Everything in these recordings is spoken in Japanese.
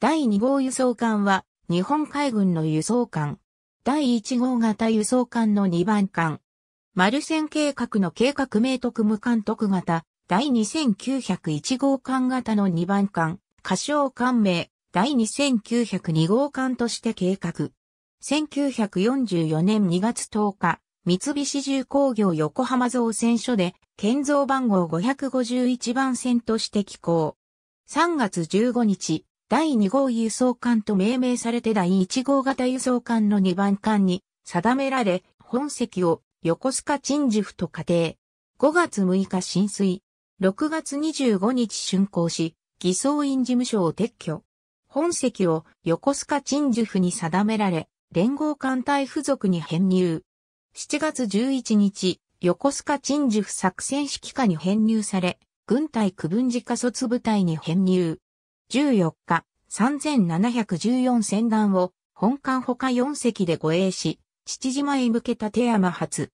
第2号輸送艦は日本海軍の輸送艦。第1号型輸送艦の2番艦。マルセン計画の計画名特務監督型。第2901号艦型の2番艦。仮称艦名。第2902号艦として計画。1944年2月10日、三菱重工業横浜造船所で、建造番号551番線として寄港。3月15日、第2号輸送艦と命名されて第1号型輸送艦の2番艦に定められ、本籍を横須賀鎮守府と仮定。5月6日浸水。6月25日竣工し、偽装院事務所を撤去。本籍を横須賀鎮守府に定められ、連合艦隊付属に編入。7月11日、横須賀鎮守府作戦指揮下に編入され、軍隊区分自家卒部隊に編入。14日、3714船団を本艦ほか4隻で護衛し、父島へ向けた手山発。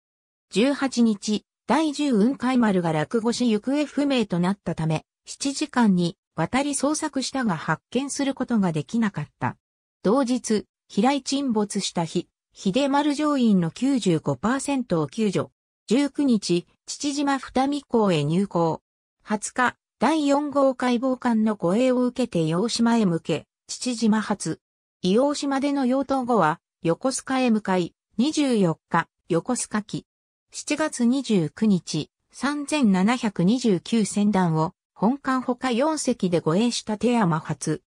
18日、第10雲海丸が落語し行方不明となったため、7時間に渡り捜索したが発見することができなかった。同日、平井沈没した日、秀丸乗員の95%を救助。19日、父島二見港へ入港。20日、第4号解剖艦の護衛を受けて洋島へ向け、父島発。伊洋島での養豚後は、横須賀へ向かい、24日、横須賀期。7月29日、3729船団を、本艦ほか4隻で護衛した手山発。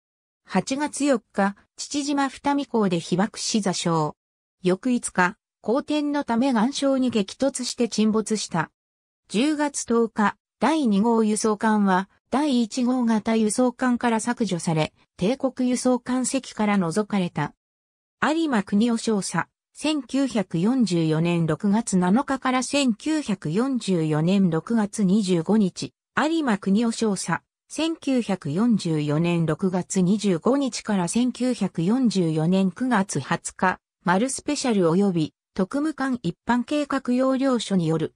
8月4日、父島二見港で被爆し座礁。翌5日、好天のため岩礁に激突して沈没した。10月10日、第2号輸送艦は、第1号型輸送艦から削除され、帝国輸送艦籍から除かれた。有馬国夫少佐、1944年6月7日から1944年6月25日、有馬国夫少佐、1944年6月25日から1944年9月20日、丸スペシャル及び特務艦一般計画要領書による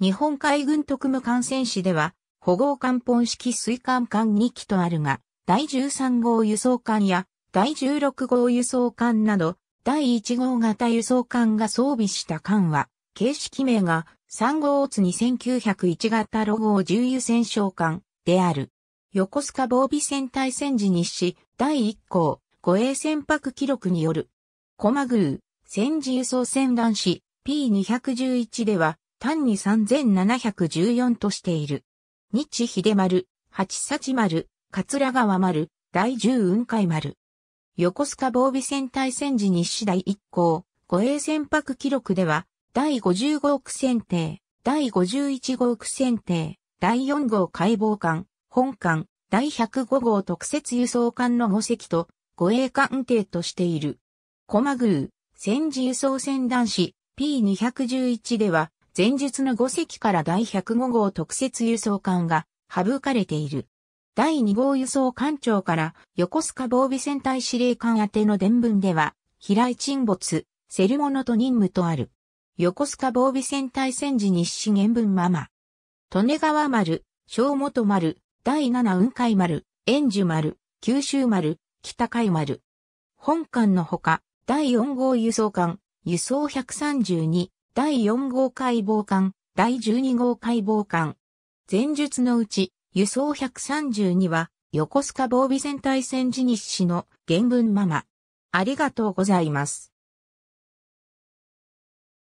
日本海軍特務艦船士では、保護艦本式水艦艦2機とあるが、第13号輸送艦や第16号輸送艦など、第1号型輸送艦が装備した艦は、形式名が3号津2901型ロゴ重油戦勝艦である。横須賀防備戦隊戦時日誌第1項護衛船舶記録による。駒マー戦時輸送船団士、P211 では単に3714としている。日秀丸、八幸丸、桂川丸、第十雲海丸。横須賀防備戦隊戦時日次第一行、護衛船舶記録では、第55億船艇、第51号区船艇、第4号解剖艦、本艦、第105号特設輸送艦の5隻と、護衛艦艇としている。駒グー、戦時輸送船男子 P211 では、前述の5隻から第105号特設輸送艦が省かれている。第2号輸送艦長から横須賀防備戦隊司令官宛ての伝文では、飛来沈没、セルモノと任務とある。横須賀防備戦隊戦時日誌原文ママ。利根川丸、小本丸、第7雲海丸、円樹丸、九州丸、北海丸。本艦のほか、第4号輸送艦、輸送132、第4号解剖艦、第12号解剖艦。前述のうち、輸送132は、横須賀防備戦隊戦時日誌の原文ママ。ありがとうございます。